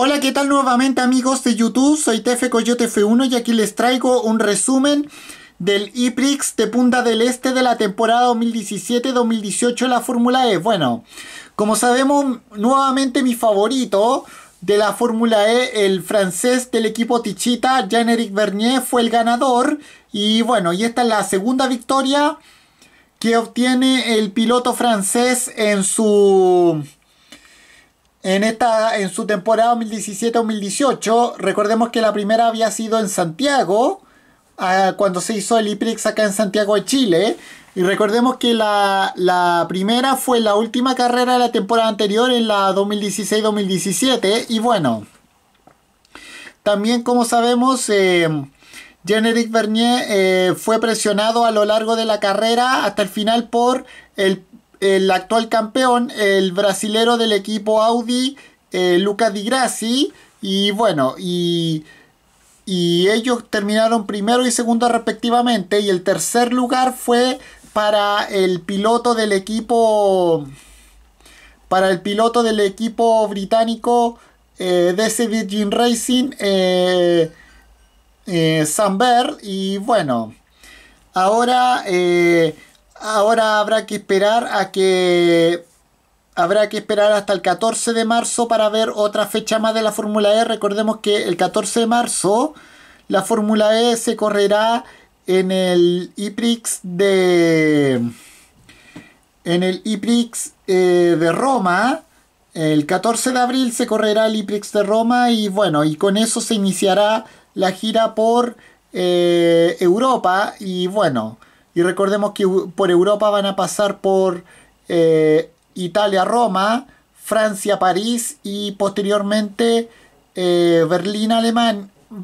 Hola, ¿qué tal nuevamente amigos de YouTube? Soy Tefe Coyote F1 y aquí les traigo un resumen del IPRIX de Punta del Este de la temporada 2017-2018 en la Fórmula E. Bueno, como sabemos, nuevamente mi favorito de la Fórmula E, el francés del equipo Tichita, Jean-Éric Bernier, fue el ganador. Y bueno, y esta es la segunda victoria que obtiene el piloto francés en su en, esta, en su temporada 2017-2018. Recordemos que la primera había sido en Santiago, ah, cuando se hizo el Iprix acá en Santiago de Chile. Y recordemos que la, primera fue la última carrera de la temporada anterior en la 2016-2017. Y bueno, también como sabemos, eh, éric Bernier eh, fue presionado a lo largo de la carrera hasta el final por el el actual campeón, el brasilero del equipo Audi, eh, Luca Di Grassi, y bueno, y, ellos terminaron primero y segundo respectivamente, y el tercer lugar fue para el piloto del equipo, para el piloto del equipo británico eh, De DC Virgin Racing, eh, eh y bueno, ahora... Ahora habrá que esperar a que habrá que esperar hasta el 14 de marzo para ver otra fecha más de la Fórmula E. Recordemos que el 14 de marzo la Fórmula E se correrá en el IPRIX de en el IPRIX eh, de Roma. El 14 de abril se correrá el IPRIX de Roma y bueno, y con eso se iniciará la gira por eh, Europa y bueno, y recordemos que por Europa van a pasar por eh, Italia, Roma, Francia, París y posteriormente eh, Berlín,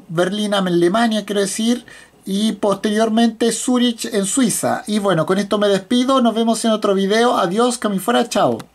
Berlín, Alemania, quiero decir, y posteriormente Zurich en Suiza. Y bueno, con esto me despido, nos vemos en otro video, adiós, que me fuera, chao.